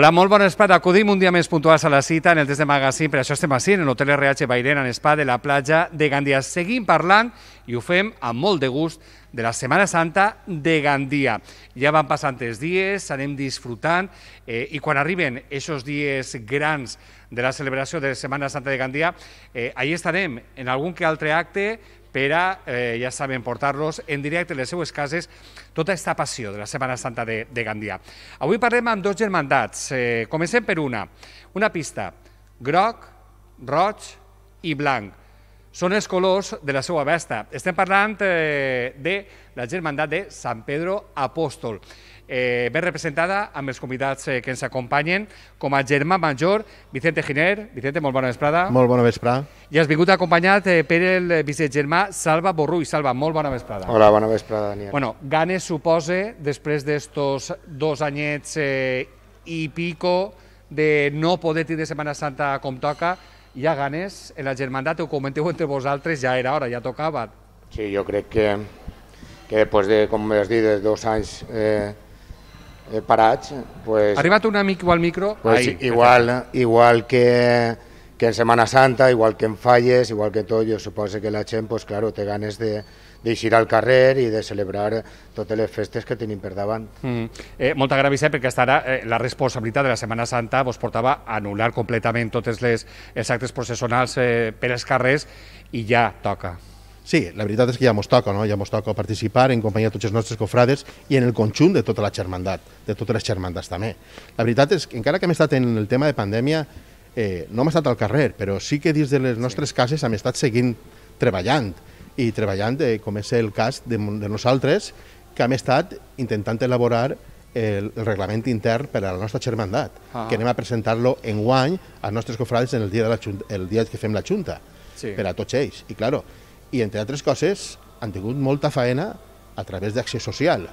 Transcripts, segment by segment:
Hola, molt bon espada. Acudim un dia més puntuals a la cita en el test de magasin, Per això estem així, en l'hotel RH Bairén, en Spa de la platja de Gandia. Seguim parlant, i ho fem amb molt de gust, de la Setmana Santa de Gandia. Ja van passant tres dies, anem disfrutant, eh, i quan arriben aquests dies grans de la celebració de la Setmana Santa de Gandia, eh, ahí estarem, en algun que altre acte, per a, eh, ja saben, portar-los en directe a les seues cases tota aquesta passió de la Setmana Santa de, de Gandia. Avui parlem amb dos germandats. Eh, comencem per una. Una pista. Groc, roig i blanc. Són els colors de la seva vesta. Estem parlant eh, de la germandat de Sant Pedro Apòstol eh, ben representada amb els convidats eh, que ens acompanyen, com a germà major, Vicente Giner. Vicente, molt bona vesprada. Molt bona vesprada. I has vingut acompanyat eh, per el vicegermà Salva Borrull. Salva, molt bona vesprada. Hola, bona vesprada, Daniel. Bueno, ganes suposa, després d'estos dos anyets eh, i pico de no poder tindre Setmana Santa com toca, hi ha ganes, en la germandat ho comenteu entre vosaltres, ja era hora, ja tocava. Sí, jo crec que, que després de, com has dit, de dos anys eh, eh, parats... Pues, arribat un amic al micro... Pues, Ai, igual, igual que, que en Semana Santa, igual que en falles, igual que tot, jo suposo que la gent, pues, claro, té ganes de, d'eixir al carrer i de celebrar totes les festes que tenim per davant. Mm. Eh, molta gràcia, perquè estarà ara eh, la responsabilitat de la Setmana Santa vos portava a anul·lar completament totes les, els actes processionals eh, per als carrers i ja toca. Sí, la veritat és que ja mos toca, no? ja mos toca participar en companyia de tots els nostres cofrades i en el conjunt de tota la germandat, de totes les germandats també. La veritat és que encara que hem estat en el tema de pandèmia, eh, no hem estat al carrer, però sí que dins de les nostres cases hem estat seguint treballant i treballant, eh, com és el cas de, de nosaltres, que hem estat intentant elaborar el, el reglament intern per a la nostra germandat, ah. que anem a presentar-lo en guany als nostres cofrades en el dia, de la el dia que fem la Junta, sí. per a tots ells. I, claro, i, entre altres coses, han tingut molta faena a través d'acció social.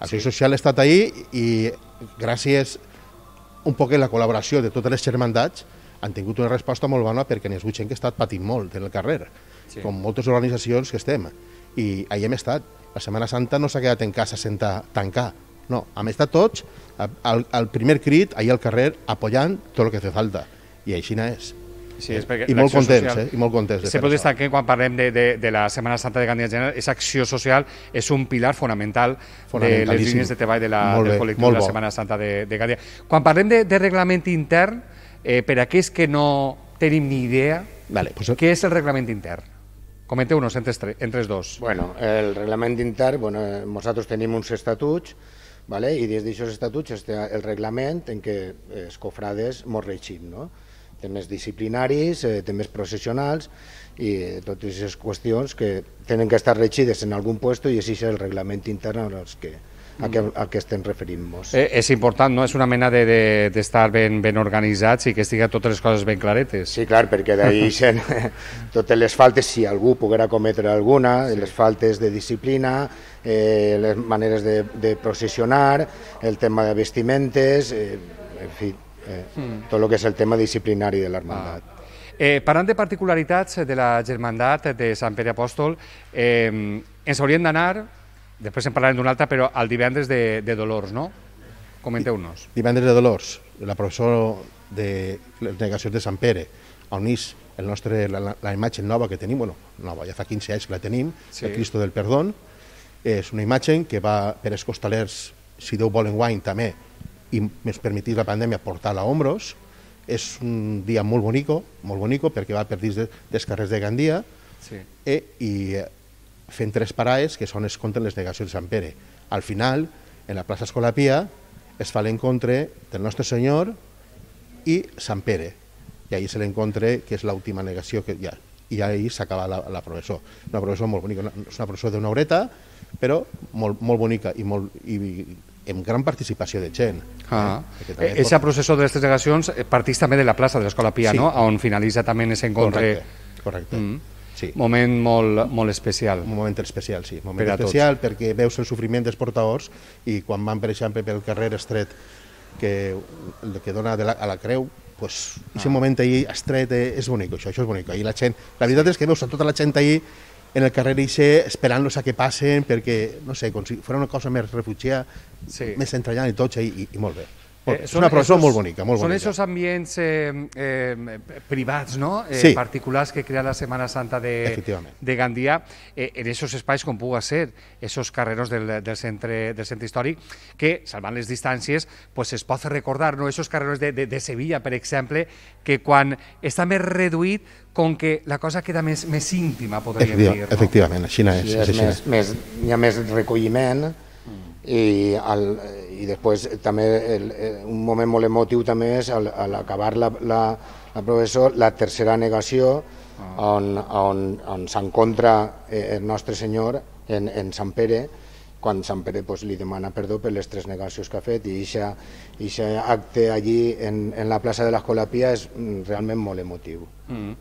Acció sí. social ha estat ahir i gràcies un poc a la col·laboració de totes les germandats han tingut una resposta molt bona perquè n'hi ha hagut gent que ha estat patint molt en el carrer, sí. com moltes organitzacions que estem. I ahir hem estat. La Setmana Santa no s'ha quedat en casa sense tancar. No, hem estat tots al, al primer crit, ahir al carrer, apoyant tot el que fa falta. I així no és. Sí, eh, és I molt contents, social, eh? I molt contents. Se pot destacar que quan parlem de, de, de la Setmana Santa de Gandia General, és acció social, és un pilar fonamental de les línies de treball de la, molt del col·lectiu de la Setmana Santa de, de Gandia. Quan parlem de, de reglament intern, eh, per aquells que no tenim ni idea, vale, pues... Eh, què és el reglament intern? Comenteu-nos entre, entre els dos. Bueno, el reglament intern, bueno, eh, nosaltres tenim uns estatuts, vale? i des d'aquests estatuts està el reglament en què es cofrades mos regim, no? temes disciplinaris, eh, temes processionals i totes aquestes qüestions que tenen que estar regides en algun lloc i així és el reglament intern als que, a què, a què estem referint-nos. Eh, és important, no? És una mena d'estar de, de, de ben, ben organitzats i que estiguen totes les coses ben claretes. Sí, clar, perquè d'ahir sen, totes les faltes, si algú poguera cometre alguna, sí. les faltes de disciplina, eh, les maneres de, de processionar, el tema de vestimentes, eh, en fi, eh, mm. tot el que és el tema disciplinari de l'hermandat. Ah. Eh, parlant de particularitats de la germandat de Sant Pere Apòstol, eh, ens hauríem d'anar, després en parlarem d'una altra, però al divendres de, de Dolors, no? Comenteu-nos. Divendres de Dolors, la professora de les negacions de Sant Pere, on és el nostre, la, la imatge nova que tenim, bueno, nova, ja fa 15 anys que la tenim, sí. el Cristo del Perdón, és una imatge que va per els costalers, si Déu vol guany, també, i ens permetís la pandèmia portar-la a ombros. És un dia molt bonic, molt bonic, perquè va per dins de, dels carrers de Gandia sí. eh, i eh, fent tres parades que són es contra les negacions de Sant Pere. Al final, en la plaça Escolapia, es fa l'encontre del Nostre Senyor i Sant Pere. I ahir se l'encontre, que és l'última negació que hi ha. I ahir s'acaba la, la professó. Una professó molt bonica, una, és una professó d'una horeta, però molt, molt bonica i molt, i amb gran participació de gent. Ah. Eh? E-, ese pot... procés de les delegacions partís també de la plaça de l'Escola Pia, sí. no? on finalitza també aquest encontre. Correcte, correcte. Mm. Sí. Moment molt, molt especial. Un moment especial, sí. Moment per especial tots. perquè veus el sofriment dels portadors i quan van, per exemple, pel carrer estret que, que dona de la, a la creu, pues, ah. moment ahir estret eh, és bonic, això, això és bonic. Ahí la gent, la veritat és que veus a tota la gent ahir en el carrer i esperant-los a que passen perquè, no sé, com si fos una cosa més refugiada, sí. més entranyant i tot, i, i, i molt bé. Molt eh, és una processó molt bonica. Molt són aquests ambients eh, eh, privats, no? Eh, sí. Particulars que crea la Setmana Santa de, de Gandia, eh, en aquests espais com puga ser, aquests carrerons del, del, centre, del centre històric, que, salvant les distàncies, pues es pot recordar, no? Aquests carrerons de, de, de Sevilla, per exemple, que quan està més reduït, com que la cosa queda més, més íntima, podríem Efectiva, dir. No? Efectivament, així és. Sí, és, és més, més, hi ha més recolliment, i, el, i després també el, un moment molt emotiu també és al, al acabar la, la, la professó la tercera negació ah. on, on, on s'encontra eh, el nostre senyor en, en Sant Pere quan Sant Pere pues, li demana perdó per les tres negacions que ha fet i aquest acte allí en, en la plaça de l'Escolapia és mm, realment molt emotiu. Mm.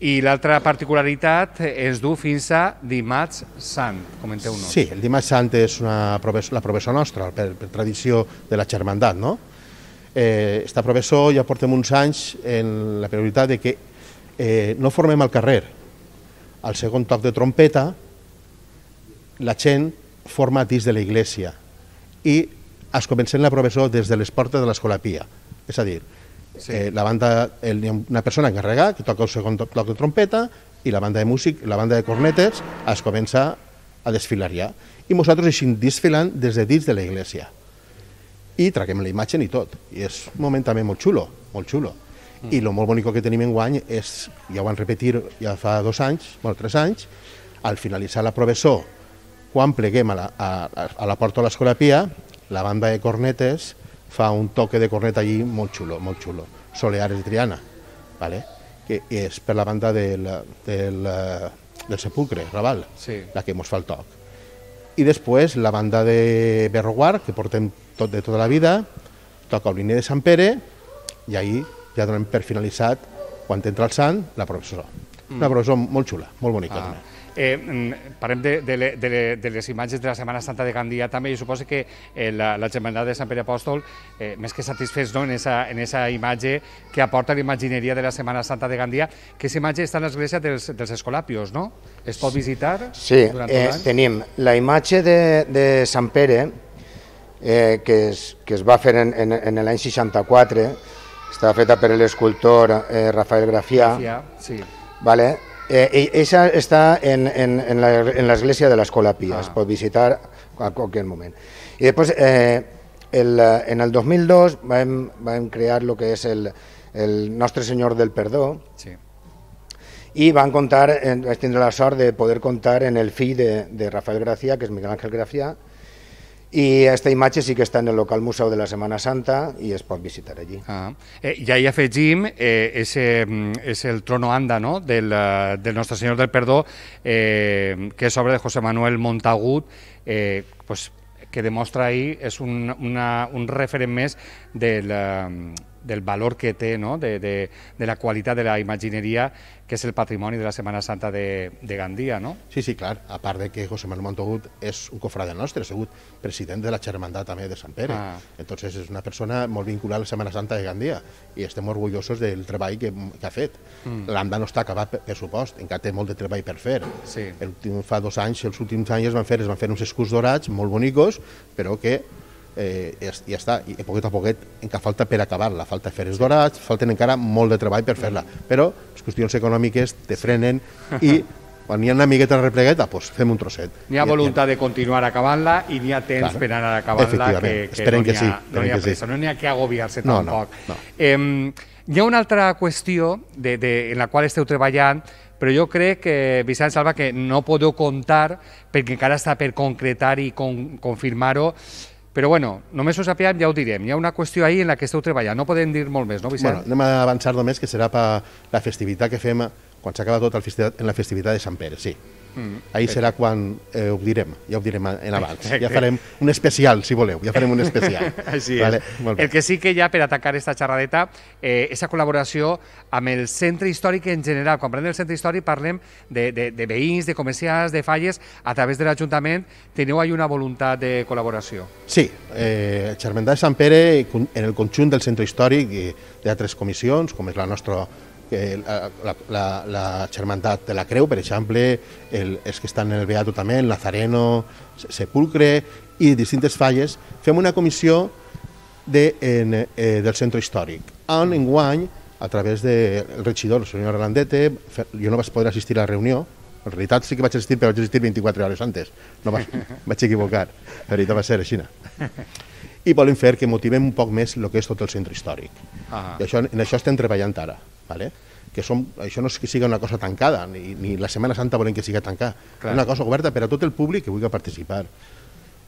I l'altra particularitat es du fins a Dimarts Sant, comenteu-nos. Sí, el Dimarts Sant és una professor, la professora nostra, per, per tradició de la germandat, no? Eh, esta professor ja portem uns anys en la prioritat de que eh, no formem al carrer. Al segon toc de trompeta, la gent forma dins de la iglesia i es comencen la professor des de les portes de l'escolapia. És a dir, Sí. Eh, la banda, el, hi ha una persona encarregada que toca el segon bloc de trompeta i la banda de músic, la banda de cornetes es comença a desfilar ja. I nosaltres així desfilant des de dins de la iglesia. I traquem la imatge i tot. I és un moment també molt xulo, molt xulo. Mm. I el molt bonic que tenim en guany és, ja ho van repetir ja fa dos anys, bueno, tres anys, al finalitzar la professó, quan pleguem a la, a, a la porta de l'escolapia, la banda de cornetes fa un toque de corneta allí molt xulo, molt xulo. Soleares de Triana, ¿vale? que és per la banda del, del, eh, del Sepulcre, Raval, sí. la que mos fa el toc. I després la banda de Berroguard, que portem tot de tota la vida, toca el de Sant Pere, i ahir ja donem per finalitzat, quan entra el Sant, la professora. Mm. Una professora molt xula, molt bonica. Ah. També. Eh, mm, parlem de, de, de, de les imatges de la Setmana Santa de Gandia també, i suposo que eh, la, la Germandat de Sant Pere Apòstol, eh, més que satisfets no, en, esa, en esa imatge que aporta l'imagineria de la Setmana Santa de Gandia, que aquesta imatge està a l'església dels, dels Escolàpios, no? Es pot visitar sí, durant eh, tenim la imatge de, de Sant Pere, eh, que, es, que es va fer en, en, en l'any 64, està feta per l'escultor eh, Rafael Grafià, Grafià sí. vale? Eh, esa está en, la, iglesia de las Colapías, ah. por visitar a cualquier momento. Y después, eh, eh, en el 2002, van, a crear lo que es el, el Señor del Perdón Y van a contar, tendré la suerte de poder contar en el FI de, de Rafael Gracia, que es Miguel Ángel Gracia, I aquesta imatge sí que està en el local Museu de la Setmana Santa i es pot visitar allí. Ah. Eh, ja hi afegim, eh, és, és mm, el Trono Anda, no?, del, eh, del Nostre Senyor del Perdó, eh, que és obra de José Manuel Montagut, eh, pues, que demostra ahir, és un, una, un referent més del, eh, del valor que té, no? de, de, de la qualitat de la imagineria que és el patrimoni de la Setmana Santa de, de Gandia, no? Sí, sí, clar, a part de que José Manuel Montagut és un cofrade nostre, ha sigut president de la Germandat també de Sant Pere, ah. entonces és una persona molt vinculada a la Setmana Santa de Gandia i estem orgullosos del treball que, que ha fet. Mm. L'AMBA no està acabat, per, per supost, encara té molt de treball per fer. Sí. El, fa dos anys, els últims anys es van fer, es van fer uns escuts dorats molt bonicos, però que eh, i, ja està, i a poquet a poquet encara falta per acabar-la, falta fer els dorats, falten encara molt de treball per fer-la, però les qüestions econòmiques te frenen i quan hi ha una miqueta replegueta, doncs fem un trosset. N'hi ha voluntat de continuar acabant-la i n'hi ha temps claro. per anar acabant-la, que, que no n'hi ha, que sí. no n'hi pressa, sí. no n'hi ha que agobiar-se no, tampoc. No, no. Eh, hi ha una altra qüestió de, de, en la qual esteu treballant, però jo crec, que, Vicent Salva, que no podeu contar, perquè encara està per concretar i con, confirmar-ho, però bueno, només ho sapiem, ja ho direm. Hi ha una qüestió ahir en la que esteu treballant, no podem dir molt més, no, Vicent? Bueno, anem a avançar només, que serà per la festivitat que fem quan s'acaba tot el festivitat, en la festivitat de Sant Pere, sí. Mm, Ahir serà quan eh, ho direm, ja ho direm en abans. Exacte. Ja farem un especial, si voleu, ja farem un especial. Així és. Vale? El que sí que ja, per atacar esta xerradeta, eh, esa col·laboració amb el centre històric en general. Quan parlem del centre històric parlem de, de, de veïns, de comerciants, de falles, a través de l'Ajuntament teniu ahí una voluntat de col·laboració. Sí, eh, Xermendà de Sant Pere, en el conjunt del centre històric i d'altres comissions, com és la nostra que la, la, la Germandat de la Creu, per exemple, el, els que estan en el Beato també, el Nazareno, Sepulcre i distintes falles, fem una comissió de, en, eh, del centre històric, on enguany, a través del de, regidor, el senyor Arlandete, jo no vaig poder assistir a la reunió, en realitat sí que vaig assistir, però vaig assistir 24 hores antes. No vaig, vaig equivocar. La veritat va ser així. I volem fer que motivem un poc més el que és tot el centre històric. Ah. I això, en això estem treballant ara. ¿vale? que som, això no és que sigui una cosa tancada, ni, ni la Setmana Santa volem que sigui tancada, Clar. és una cosa oberta per a tot el públic que vulgui participar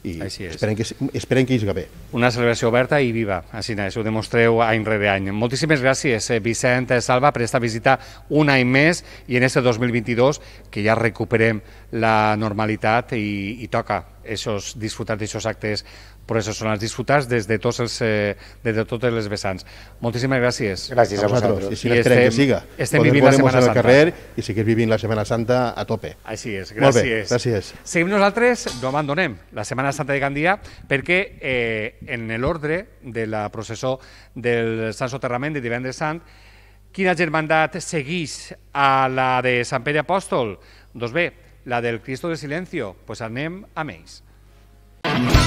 i esperem que, esperem que hi bé. Una celebració oberta i viva, així és, ho demostreu any rere any. Moltíssimes gràcies, eh, Vicent eh, Salva, per aquesta visita un any més i en aquest 2022 que ja recuperem la normalitat i, i toca esos, disfrutar d'aquests actes els disputats des de, tots els, eh, des de totes les vessants. Moltíssimes gràcies. Gràcies a vosaltres. A vosaltres. I així que siga. Estem doncs vivint la Setmana Santa. carrer i seguir vivint la Setmana Santa a tope. Així és, gràcies. Molt bé, gràcies. Seguim nosaltres, no abandonem la Setmana Santa de Gandia perquè eh, en l'ordre de la processó del Sant Soterrament de Divendres Sant, quina germandat seguís a la de Sant Pere Apòstol? Doncs bé, la del Cristo de Silencio, pues anem a més. Música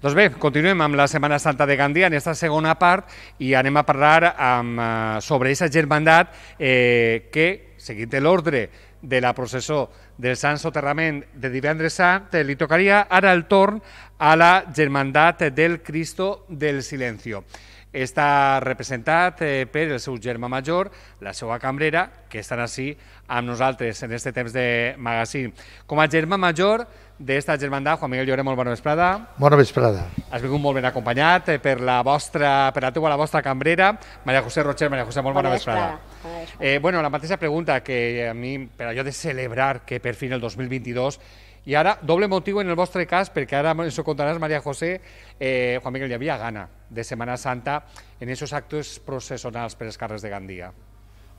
Doncs bé, continuem amb la Setmana Santa de Gandia en aquesta segona part i anem a parlar amb, eh, sobre aquesta germandat eh, que, seguint l'ordre de la processó del Sant Soterrament de divendres sant, li tocaria ara el torn a la germandat del Cristo del Silencio. Està representat eh, per el seu germà major, la seva cambrera, que estan així amb nosaltres en aquest temps de magazín. Com a germà major d'esta germandat, Juan Miguel Llore, molt bona vesprada. Bona vesprada. Has vingut molt ben acompanyat eh, per la vostra, per la teua, la vostra cambrera, Maria José Rocher. Maria José, molt bona, bona vesprada. vesprada. Eh, bueno, la mateixa pregunta que a mi, per allò de celebrar que per fi el 2022 i ara, doble motiu en el vostre cas, perquè ara ens ho contaràs, Maria José, eh, Juan Miguel, hi havia gana de Setmana Santa en aquests actes processonals per als carrers de Gandia.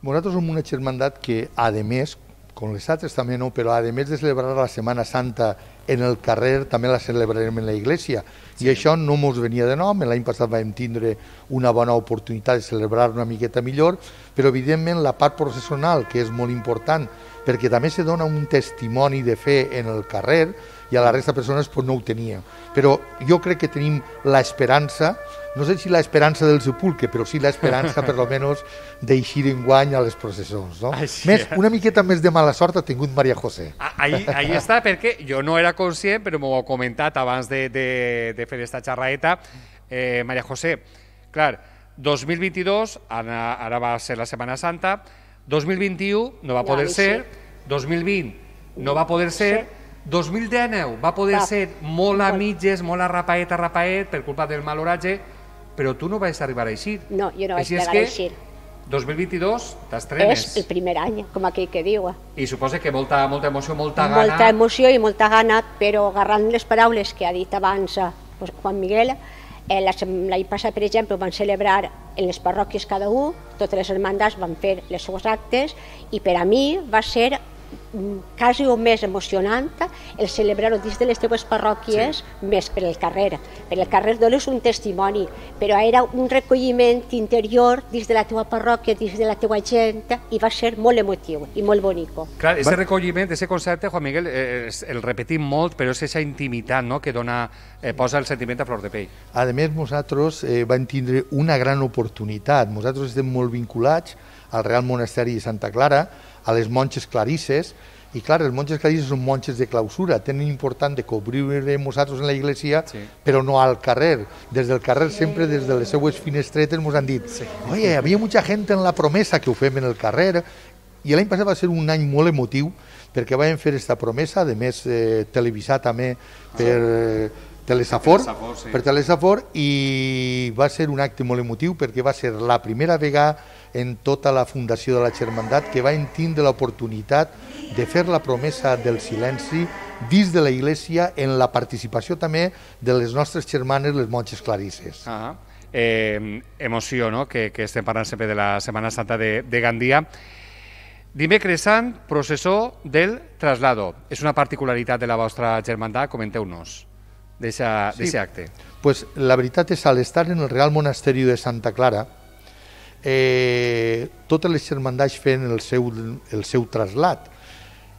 Vosaltres som una germandat que, a més, con les altres també no, però a més de celebrar la Setmana Santa en el carrer, també la celebrarem en la iglesia. Sí. I això no ens venia de nom, l'any passat vam tindre una bona oportunitat de celebrar una miqueta millor, però evidentment la part processional, que és molt important, perquè també se dona un testimoni de fe en el carrer i a la resta de persones pues, no ho tenia. Però jo crec que tenim l'esperança, no sé si l'esperança del sepulcre, però sí l'esperança, per almenys, d'eixir en guany a les processons. No? Així. Més, una miqueta més de mala sort ha tingut Maria José. Ah, ahí, ahí està, perquè jo no era conscient, però m'ho ha comentat abans de, de, de fer esta xerraeta, eh, Maria José, clar, 2022, ara, ara va ser la Setmana Santa, 2021 no va poder ser, 2020 no va poder ser, 2019 va poder va. ser molt a mitges, molt a rapaet a rapaet, per culpa del mal oratge, però tu no vas arribar a eixir. No, jo no vaig arribar a eixir. 2022 t'estrenes. És el primer any, com aquell que diu. I suposa que molta, molta emoció, molta gana... Molta emoció i molta gana, però agarrant les paraules que ha dit abans eh, pues, Juan Miguel, Eh, L'any passat, per exemple, van celebrar en les parròquies cada un, totes les hermandats van fer les seus actes i per a mi va ser quasi o més emocionant el celebrar-ho dins de les teves parròquies sí. més per el carrer. Per el carrer dones un testimoni, però era un recolliment interior dins de la teva parròquia, dins de la teva gent, i va ser molt emotiu i molt bonic. Clar, aquest recolliment, aquest concepte, Juan Miguel, eh, el repetim molt, però és aquesta intimitat no?, que dona, eh, posa el sentiment a flor de pell. A més, nosaltres eh, vam tindre una gran oportunitat. Nosaltres estem molt vinculats al Real Monasteri de Santa Clara, a les monges clarisses, i clar, els monges clarisses són monges de clausura, tenen important de cobrir nosaltres en la iglesia, sí. però no al carrer. Des del carrer sempre, des de les seues finestretes, ens han dit sí. hi havia mucha gent en la promesa que ho fem en el carrer». I l'any passat va ser un any molt emotiu, perquè vam fer aquesta promesa, de més eh, televisar també ah. per... Eh, Telesafor, per Telesafor, sí. per Telesafor i va ser un acte molt emotiu perquè va ser la primera vegada en tota la fundació de la Germandat que va entendre l'oportunitat de fer la promesa del silenci dins de la Iglesia en la participació també de les nostres germanes, les monges clarisses. -huh. Ah, eh, emoció, no?, que, que estem parlant sempre de la Setmana Santa de, de Gandia. Dimecres Sant, processó del traslado. És una particularitat de la vostra germandat, comenteu-nos d'aquest sí. acte. Pues, la veritat és, al estar en el Real Monasterio de Santa Clara, eh, totes les germandats feien el seu, el seu traslat.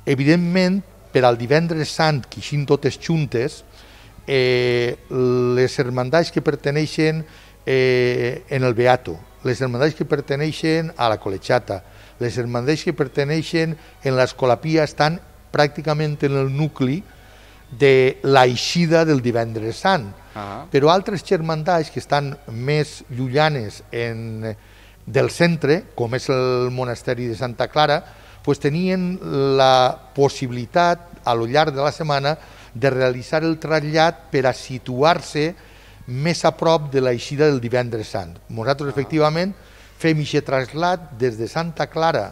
Evidentment, per al divendres sant, que ixin totes juntes, eh, les germandats que perteneixen eh, en el Beato, les germandats que perteneixen a la Colechata, les germandats que perteneixen en l'Escolapia estan pràcticament en el nucli de l'aixida del divendres sant. Uh ah. -huh. Però altres germandats que estan més llullanes en, del centre, com és el monesteri de Santa Clara, pues tenien la possibilitat a lo llarg de la setmana de realitzar el trasllat per a situar-se més a prop de l'eixida del divendres sant. Nosaltres, ah. efectivament, fem aquest trasllat des de Santa Clara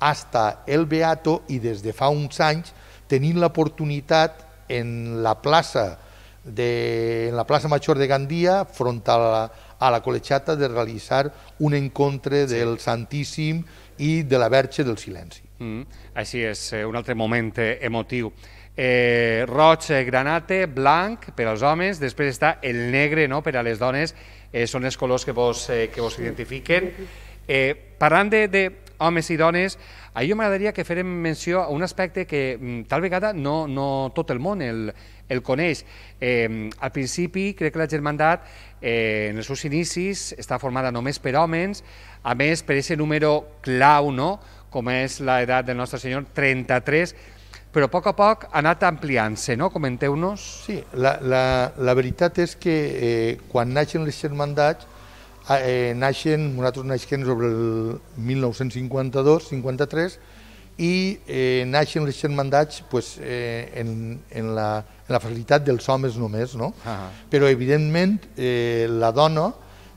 hasta El Beato i des de fa uns anys tenim l'oportunitat en la plaça de, en la plaça major de Gandia front a la, a la Colechata, de realitzar un encontre sí. del Santíssim i de la Verge del Silenci. Mm, així és, eh, un altre moment eh, emotiu. Eh, roig, eh, granate, blanc per als homes, després està el negre no, per a les dones, eh, són els colors que vos, eh, que vos identifiquen. Eh, parlant de, de homes i dones, a mi m'agradaria que farem menció a un aspecte que mm, tal vegada no, no tot el món el, el coneix. Eh, al principi, crec que la germandat, eh, en els seus inicis, està formada només per homes, a més, per aquest número clau, no?, com és l'edat del nostre senyor, 33, però a poc a poc ha anat ampliant-se, no? Comenteu-nos. Sí, la, la, la veritat és que eh, quan naixen les germandats, eh, naixen, nosaltres naixem sobre el 1952-53, i eh, naixen les germandats pues, eh, en, en la la facilitat dels homes només, no? Uh ah, -huh. Ah. Però evidentment eh, la dona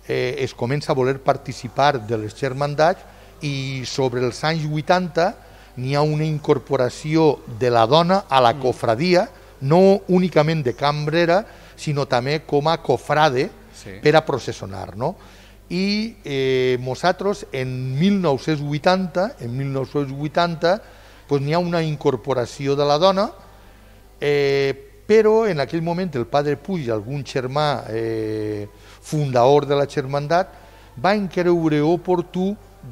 eh, es comença a voler participar de les germandats i sobre els anys 80 n'hi ha una incorporació de la dona a la mm. cofradia, no únicament de cambrera, sinó també com a cofrade sí. per a processonar. no? I eh, nosaltres en 1980, en 1980, pues, doncs, n'hi ha una incorporació de la dona, eh, però en aquell moment el padre Puig, algun germà eh, fundador de la germandat, va creure oportú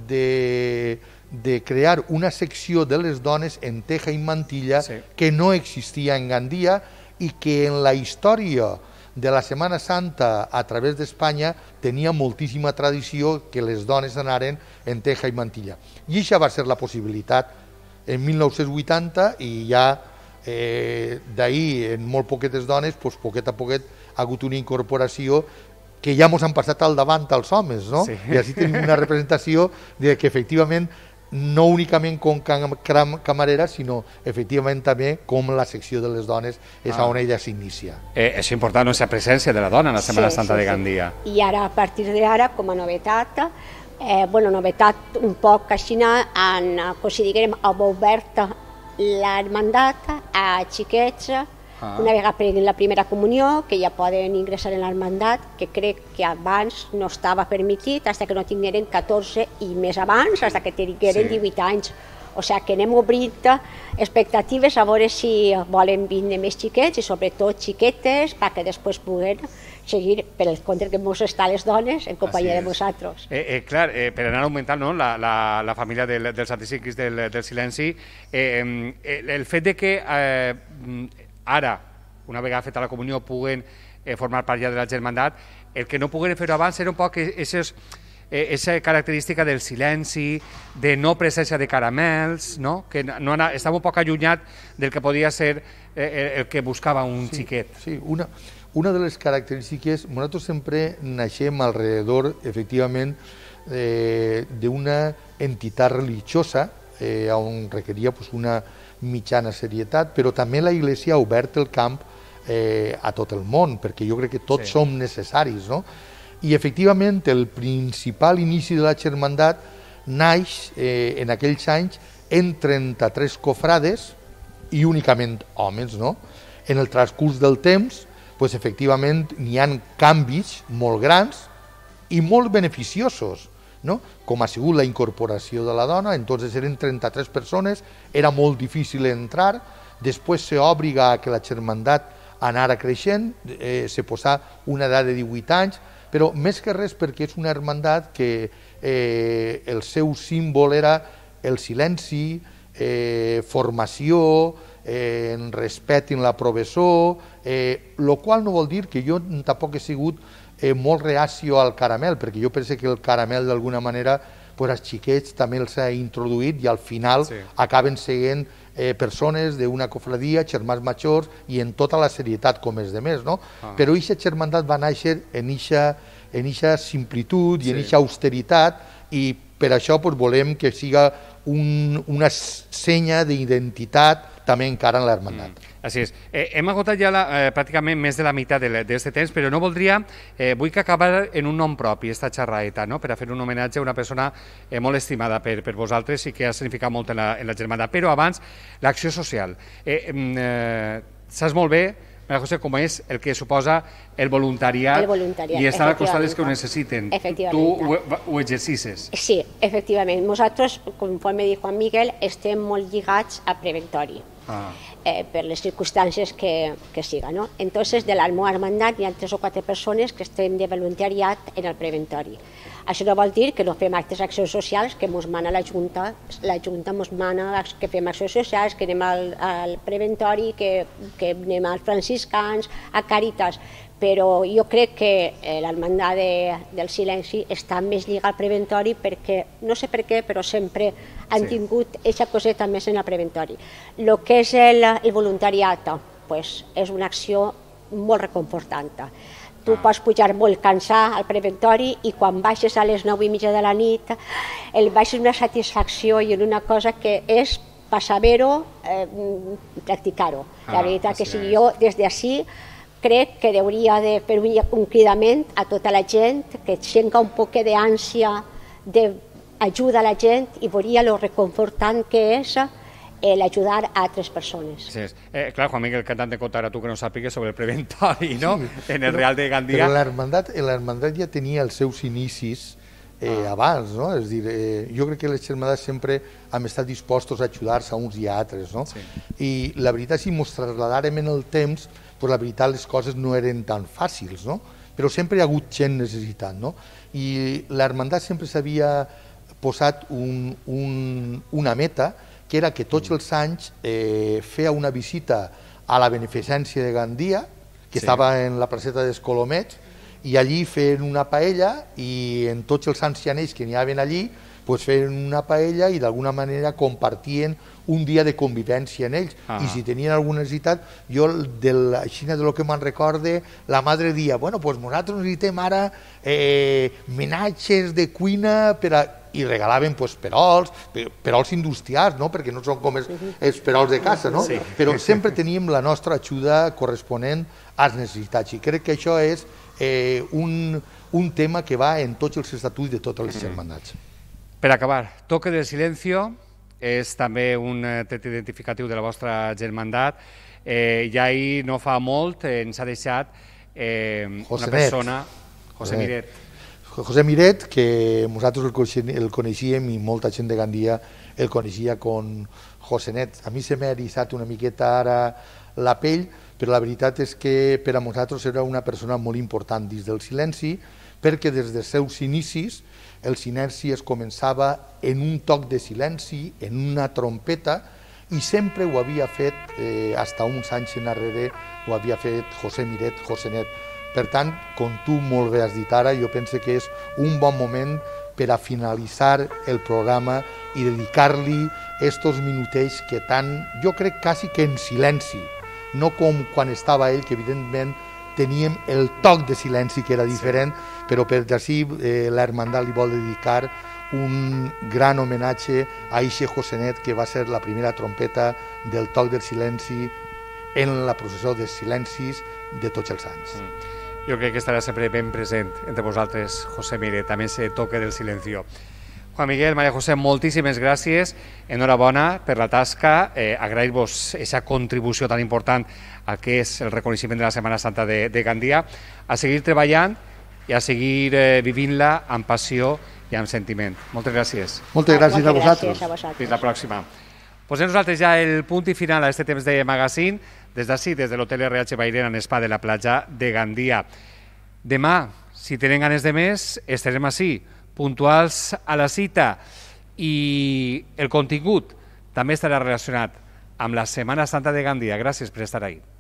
de, de crear una secció de les dones en teja i mantilla sí. que no existia en Gandia i que en la història de la Setmana Santa a través d'Espanya tenia moltíssima tradició que les dones anaren en teja i mantilla. I això va ser la possibilitat en 1980 i ja eh, d'ahir en molt poquetes dones, doncs poquet a poquet ha hagut una incorporació que ja ens han passat al davant als homes, no? Sí. I així tenim una representació de que efectivament no únicament com cam camarera, sinó efectivament també com la secció de les dones és ah. on ella s'inicia. Eh, és important la presència de la dona en la Setmana sí, Santa sí, de Gandia. Sí. I ara, a partir d'ara, com a novetat, eh, bueno, novetat un poc així, han, eh, si diguem, obert l'hermandat a xiquets, ah. una vegada prenguin la primera comunió, que ja poden ingressar en l'hermandat, que crec que abans no estava permitit, fins que no tingueren 14 i més abans, fins que tingueren sí. 18 anys. O sigui que anem obrint expectatives a veure si volen vindre més xiquets i sobretot xiquetes perquè després puguen seguir per el compte que mos està les dones en companyia de vosaltres. Eh, eh, clar, eh, per anar augmentant no? la, la, la família del, dels anticiclis del, del silenci, eh, el, el fet de que eh, ara, una vegada feta la comunió, puguen eh, formar part ja de la germandat, el que no puguen fer abans era un poc aquestes eh, aquesta característica del silenci, de no presència de caramels, no? que no anava, estava un poc allunyat del que podia ser eh, el, el que buscava un sí, xiquet. Sí, una, una de les característiques, nosaltres sempre naixem alrededor, efectivament, eh, d'una entitat religiosa eh, on requeria pues, una mitjana serietat, però també la Iglesia ha obert el camp eh, a tot el món, perquè jo crec que tots sí. som necessaris, no? I efectivament el principal inici de la germandat naix eh, en aquells anys en 33 cofrades i únicament homes, no? En el transcurs del temps pues, efectivament n'hi han canvis molt grans i molt beneficiosos, no? com ha sigut la incorporació de la dona, entonces eren 33 persones, era molt difícil entrar, després s'obliga a que la germandat anara creixent, eh, se posà una edat de 18 anys, però més que res perquè és una hermandat que eh, el seu símbol era el silenci, eh, formació, eh, en respecte en la professor, Eh, lo qual no vol dir que jo tampoc he sigut eh, molt reacio al caramel, perquè jo pense que el caramel d'alguna manera pues, els xiquets també els ha introduït i al final sí. acaben seguint eh, persones d'una cofradia, germans majors i en tota la serietat com és de més, no? Ah. Però aquesta germandat va néixer en eixa, en eixa simplitud i sí. en eixa austeritat i per això pues, volem que siga un, una senya d'identitat també encara la l'hermandat. Mm. Així és. Eh, hem agotat ja la, eh, pràcticament més de la meitat d'aquest temps, però no voldria, eh, vull que acabar en un nom propi, esta xerraeta, no? per a fer un homenatge a una persona eh, molt estimada per, per vosaltres i que ha significat molt en la, en la germana. Però abans, l'acció social. Eh, eh, saps molt bé Maria José, com és el que suposa el voluntariat, el voluntariat i estar al costat dels que ho necessiten. Tu ho, ho exercices. Sí, efectivament. Nosaltres, com me dijo en Miguel, estem molt lligats a preventori. Ah. Eh, per les circumstàncies que, que siga. No? Entonces, de l'Almo meva hermandat hi ha tres o quatre persones que estem de voluntariat en el preventori. Això no vol dir que no fem actes d'acció socials que ens mana la Junta, la Junta ens mana que fem accions socials, que anem al, al preventori, que, que anem als franciscans, a Càritas, però jo crec que eh, l'almandat de, del Silenci està més lligada al preventori perquè, no sé per què, però sempre han sí. tingut aquesta coseta més en el preventori. El que és el, el voluntariat, pues, és una acció molt reconfortant tu pots pujar molt cansat al preventori i quan baixes a les 9 i mitja de la nit el baixes una satisfacció i una cosa que és per saber-ho, eh, practicar-ho. Ah, la veritat que sí, és. jo des d'ací crec que hauria de fer un cridament a tota la gent que senta un poc d'ànsia d'ajuda a la gent i veuria lo reconfortant que és el ayudar a tres personas. Sí, eh, claro, Juan Miguel, cantante, de Cotara, tú que no sapigues sobre el preventari, no? Sí, en el Real de Gandia. Però l'hermandat, l'hermandat ja tenia els seus inicis eh, ah. abans, no? És a dir, eh, jo crec que les germandats sempre han estat dispostos a ajudar-se a uns i a altres, no? Sí. I la veritat, si ens trasladàrem en el temps, pues la veritat les coses no eren tan fàcils, no? Però sempre hi ha hagut gent necessitant, no? I l'hermandat sempre s'havia posat un, un, una meta que era que tots els anys eh, feia una visita a la beneficència de Gandia, que sí. estava en la placeta dels Colomets, i allí feien una paella i en tots els ancianells que n'hi havien allí pues feien una paella i d'alguna manera compartien un dia de convivència en ells ah. i si tenien alguna necessitat jo de la Xina de lo que me'n recorde la madre dia, bueno, pues nosaltres necessitem ara eh, menatges de cuina per a i regalaven pues, perols, perols industrials, no? perquè no són com els, els perols de casa, no? Sí. però sempre teníem la nostra ajuda corresponent als necessitats i crec que això és eh, un, un tema que va en tots els estatuts de totes les mm-hmm. germanats. Per acabar, toque de silencio és també un eh, tret identificatiu de la vostra germandat. Eh, ja ahir, no fa molt, eh, ens ha deixat eh, José una persona... José Miret José Miret, que nosaltres el coneixíem i molta gent de Gandia el coneixia com Net. A mi se m'ha erissat una miqueta ara la pell, però la veritat és que per a nosaltres era una persona molt important dins del silenci, perquè des dels seus inicis el silenci es començava en un toc de silenci, en una trompeta, i sempre ho havia fet, eh, hasta uns anys enrere, ho havia fet José Miret, Net. Per tant, com tu molt bé has dit ara, jo penso que és un bon moment per a finalitzar el programa i dedicar-li estos minuteix que tant, jo crec quasi que en silenci, no com quan estava ell, que evidentment teníem el toc de silenci que era diferent, sí. però per d'ací eh, l'Hermandat li vol dedicar un gran homenatge a Ixe Josenet, que va ser la primera trompeta del toc del silenci en la processó de silencis de tots els anys. Mm jo crec que estarà sempre ben present entre vosaltres, José Mire, també se toque del silencio. Juan Miguel, Maria José, moltíssimes gràcies, enhorabona per la tasca, eh, agrair-vos aquesta contribució tan important al que és el reconeixement de la Setmana Santa de, de Gandia, a seguir treballant i a seguir eh, vivint-la amb passió i amb sentiment. Moltes gràcies. Moltes ah, gràcies, Moltes gràcies a, vosaltres. a vosaltres. Fins la pròxima. Posem nosaltres ja el punt i final a aquest temps de magazine des d'ací, des de l'hotel RH Bairena en Spa de la platja de Gandia. Demà, si tenen ganes de més, estarem així, puntuals a la cita i el contingut també estarà relacionat amb la Setmana Santa de Gandia. Gràcies per estar aquí.